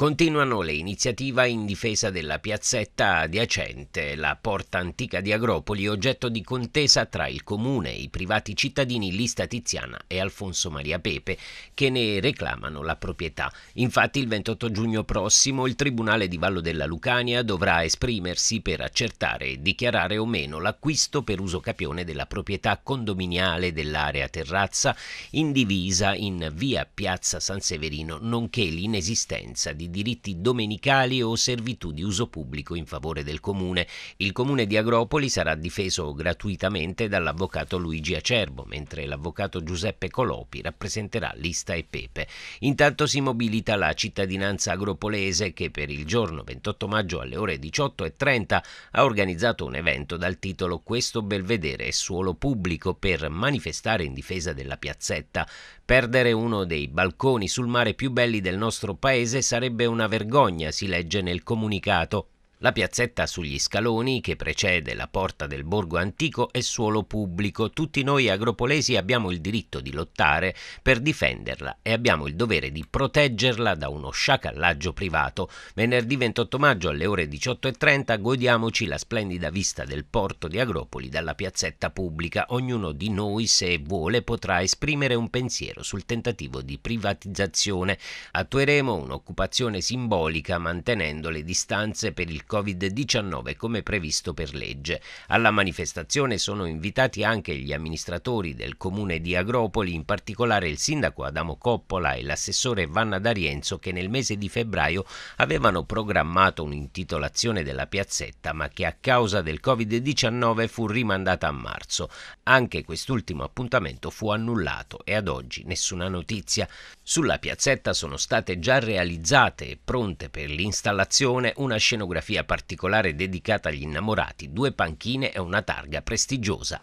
Continuano le iniziative in difesa della piazzetta adiacente, la porta antica di Agropoli, oggetto di contesa tra il comune e i privati cittadini Lista Tiziana e Alfonso Maria Pepe, che ne reclamano la proprietà. Infatti il 28 giugno prossimo il Tribunale di Vallo della Lucania dovrà esprimersi per accertare e dichiarare o meno l'acquisto per uso capione della proprietà condominiale dell'area terrazza indivisa in via Piazza San Severino, nonché l'inesistenza di diritti domenicali o servitù di uso pubblico in favore del comune. Il comune di Agropoli sarà difeso gratuitamente dall'avvocato Luigi Acerbo, mentre l'avvocato Giuseppe Colopi rappresenterà Lista e Pepe. Intanto si mobilita la cittadinanza agropolese che per il giorno 28 maggio alle ore 18.30 ha organizzato un evento dal titolo Questo belvedere è suolo pubblico per manifestare in difesa della piazzetta. Perdere uno dei balconi sul mare più belli del nostro paese sarebbe sarebbe una vergogna, si legge nel comunicato. La piazzetta sugli scaloni che precede la porta del borgo antico è suolo pubblico. Tutti noi agropolesi abbiamo il diritto di lottare per difenderla e abbiamo il dovere di proteggerla da uno sciacallaggio privato. Venerdì 28 maggio alle ore 18.30 godiamoci la splendida vista del porto di Agropoli dalla piazzetta pubblica. Ognuno di noi, se vuole, potrà esprimere un pensiero sul tentativo di privatizzazione. Attueremo un'occupazione simbolica mantenendo le distanze per il Covid-19 come previsto per legge. Alla manifestazione sono invitati anche gli amministratori del comune di Agropoli, in particolare il sindaco Adamo Coppola e l'assessore Vanna D'Arienzo che nel mese di febbraio avevano programmato un'intitolazione della piazzetta ma che a causa del Covid-19 fu rimandata a marzo. Anche quest'ultimo appuntamento fu annullato e ad oggi nessuna notizia. Sulla piazzetta sono state già realizzate e pronte per l'installazione una scenografia particolare dedicata agli innamorati, due panchine e una targa prestigiosa.